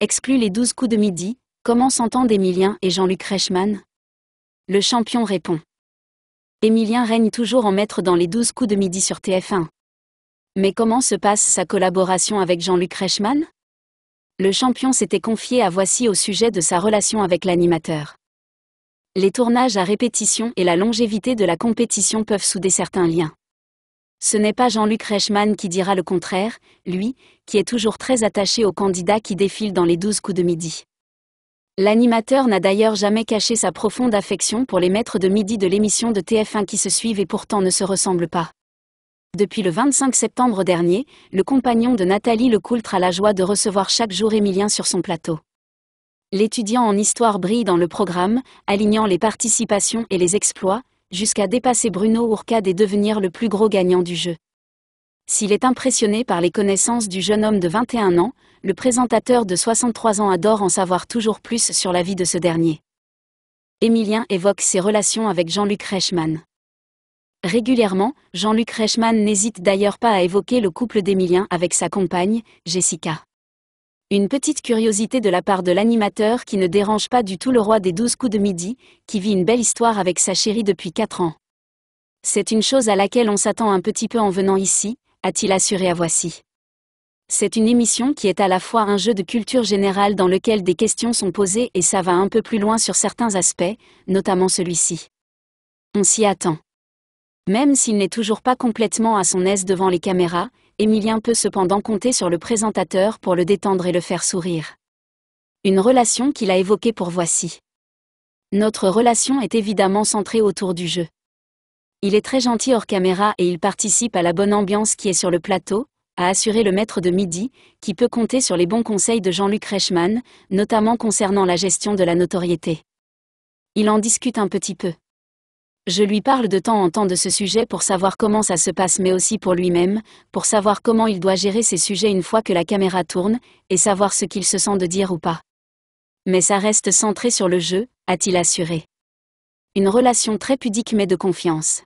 exclut les 12 coups de midi, comment s'entendent Emilien et Jean-Luc Reichmann Le champion répond. Emilien règne toujours en maître dans les 12 coups de midi sur TF1. Mais comment se passe sa collaboration avec Jean-Luc Reichmann Le champion s'était confié à Voici au sujet de sa relation avec l'animateur. Les tournages à répétition et la longévité de la compétition peuvent souder certains liens. Ce n'est pas Jean-Luc Reichmann qui dira le contraire, lui, qui est toujours très attaché aux candidat qui défilent dans les douze coups de midi. L'animateur n'a d'ailleurs jamais caché sa profonde affection pour les maîtres de midi de l'émission de TF1 qui se suivent et pourtant ne se ressemblent pas. Depuis le 25 septembre dernier, le compagnon de Nathalie Lecoultre a la joie de recevoir chaque jour Émilien sur son plateau. L'étudiant en histoire brille dans le programme, alignant les participations et les exploits, jusqu'à dépasser Bruno Ourcade et devenir le plus gros gagnant du jeu. S'il est impressionné par les connaissances du jeune homme de 21 ans, le présentateur de 63 ans adore en savoir toujours plus sur la vie de ce dernier. Émilien évoque ses relations avec Jean-Luc Reichmann. Régulièrement, Jean-Luc Reichmann n'hésite d'ailleurs pas à évoquer le couple d'Émilien avec sa compagne, Jessica. Une petite curiosité de la part de l'animateur qui ne dérange pas du tout le roi des douze coups de midi, qui vit une belle histoire avec sa chérie depuis quatre ans. C'est une chose à laquelle on s'attend un petit peu en venant ici, a-t-il assuré à Voici. C'est une émission qui est à la fois un jeu de culture générale dans lequel des questions sont posées et ça va un peu plus loin sur certains aspects, notamment celui-ci. On s'y attend. Même s'il n'est toujours pas complètement à son aise devant les caméras, Emilien peut cependant compter sur le présentateur pour le détendre et le faire sourire. Une relation qu'il a évoquée pour voici. Notre relation est évidemment centrée autour du jeu. Il est très gentil hors caméra et il participe à la bonne ambiance qui est sur le plateau, a assuré le maître de midi, qui peut compter sur les bons conseils de Jean-Luc Reichmann, notamment concernant la gestion de la notoriété. Il en discute un petit peu. Je lui parle de temps en temps de ce sujet pour savoir comment ça se passe mais aussi pour lui-même, pour savoir comment il doit gérer ses sujets une fois que la caméra tourne, et savoir ce qu'il se sent de dire ou pas. Mais ça reste centré sur le jeu, a-t-il assuré. Une relation très pudique mais de confiance.